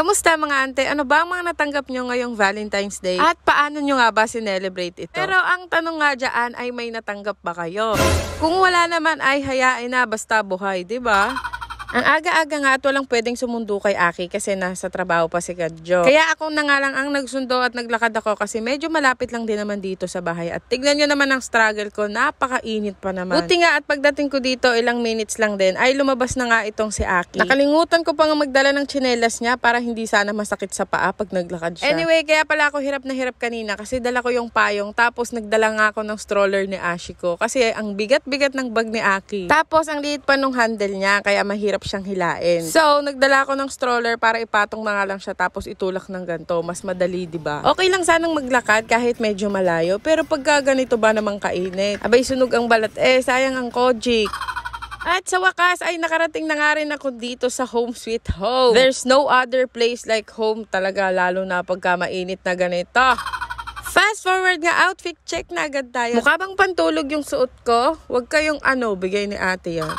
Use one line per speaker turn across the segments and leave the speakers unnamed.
Kamusta mga ante? Ano ba ang mga natanggap nyo ngayong Valentine's Day? At paano nyo nga ba sinelebrate ito? Pero ang tanong nga dyan ay may natanggap ba kayo? Kung wala naman ay hayain na basta buhay, di ba? Ang aga-aga nga at walang pwedeng sumundo kay Aki kasi nasa trabaho pa si Kadjo. Kaya ako na nga lang ang nagsundo at naglakad ako kasi medyo malapit lang din naman dito sa bahay. At tignan nyo naman ang struggle ko, napakainit pa naman. Buti nga at pagdating ko dito, ilang minutes lang din, ay lumabas na nga itong si Aki. Nakalingutan ko pa nga magdala ng tsinelas niya para hindi sana masakit sa paa pag naglakad siya. Anyway, kaya pala ako hirap na hirap kanina kasi dala ko yung payong tapos nagdala nga ako ng stroller ni Ashiko kasi ang bigat-bigat ng bag ni Aki. Tapos ang liit pa nung handle niya kaya mahirap mahirap siyang hilain. So, nagdala ko ng stroller para ipatong na nga lang siya tapos itulak ng ganto. Mas madali, di ba? Okay lang sanang maglakad kahit medyo malayo. Pero pagka ganito ba namang kainit? Abay, sunog ang balat. Eh, sayang ang kojik. At sa wakas ay nakarating na nga rin ako dito sa home sweet home. There's no other place like home talaga lalo na pagka mainit na ganito. Fast forward nga outfit check na agad tayo. Mukha bang pantulog yung suot ko? Huwag kayong ano, bigay ni ate yan.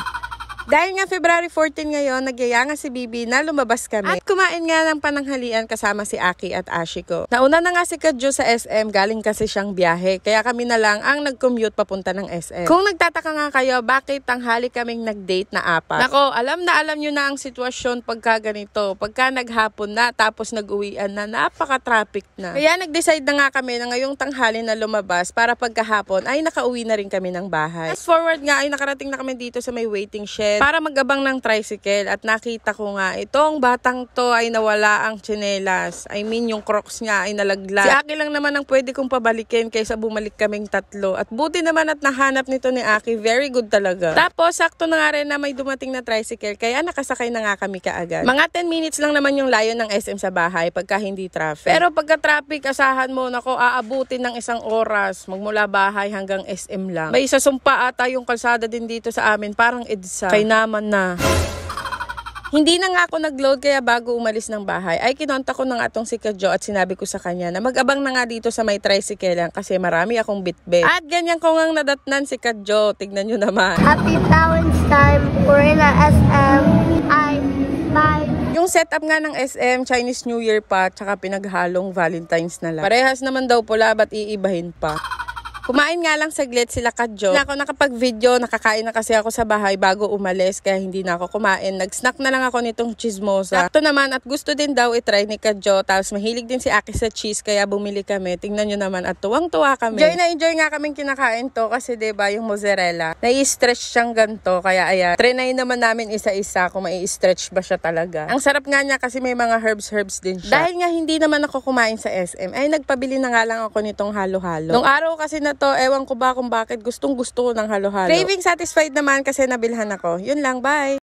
Dahil nga February 14 ngayon, nagyaya si Bibi na lumabas kami. At kumain nga ng pananghalian kasama si Aki at Ashiko. Nauna na nga si Kadjo sa SM, galing kasi siyang biyahe. Kaya kami na lang ang nag-commute papunta ng SM. Kung nagtataka nga kayo, bakit tanghali kaming nag-date na apat? Nako, alam na alam nyo na ang sitwasyon pagka ganito. Pagka naghapon na, tapos nag-uwian na, napaka-traffic na. Kaya nag-decide na nga kami na ngayong tanghali na lumabas para pagkahapon ay nakauwi na rin kami ng bahay. Fast forward nga ay nakarating na kami dito sa may waiting shed tricycle para magabang ng tricycle at nakita ko nga itong batang to ay nawala ang tsinelas. I mean yung crocs niya ay nalaglag. Si Aki lang naman ang pwede kong pabalikin kaysa bumalik kaming tatlo. At buti naman at nahanap nito ni Aki. Very good talaga. Tapos sakto na nga rin na may dumating na tricycle kaya nakasakay na nga kami kaagad. Mga 10 minutes lang naman yung layo ng SM sa bahay pagka hindi traffic. Pero pagka traffic asahan mo nako aabutin ng isang oras magmula bahay hanggang SM lang. May isa sumpa ata yung kalsada din dito sa amin parang EDSA. Kaya ay naman na. Hindi na nga ako nag-load kaya bago umalis ng bahay ay kinonta ko ng atong si Kajo at sinabi ko sa kanya na mag-abang na nga dito sa may tricycle lang kasi marami akong bitbit. At ganyan ko ngang nadatnan si Kajo. Tignan nyo naman. Happy Talents Time, Corina SM, I, bye. Yung setup nga ng SM, Chinese New Year pa, tsaka pinaghalong Valentine's na lang. Parehas naman daw pula, ba't iibahin pa? Kumain nga lang saglit sila kadyo. Na ako nakapag-video, nakakain na kasi ako sa bahay bago umalis kaya hindi na ako kumain. Nag-snack na lang ako nitong chismosa. Sakto naman at gusto din daw i-try ni kadyo. Tapos mahilig din si Aki sa cheese kaya bumili kami. Tingnan nyo naman at tuwang-tuwa kami. Enjoy na enjoy nga kaming kinakain to kasi 'di ba yung mozzarella. Nai-stretch siyang ganto kaya ayan. Trinay naman namin isa-isa kung mai-stretch ba siya talaga. Ang sarap nga niya kasi may mga herbs-herbs din siya. Dahil nga hindi naman ako kumain sa SM ay nagpabili na nga lang ako nitong halo-halo. Nung araw kasi na na to. Ewan ko ba kung bakit gustong gusto ko ng halo-halo. Craving satisfied naman kasi nabilhan ako. Yun lang, bye!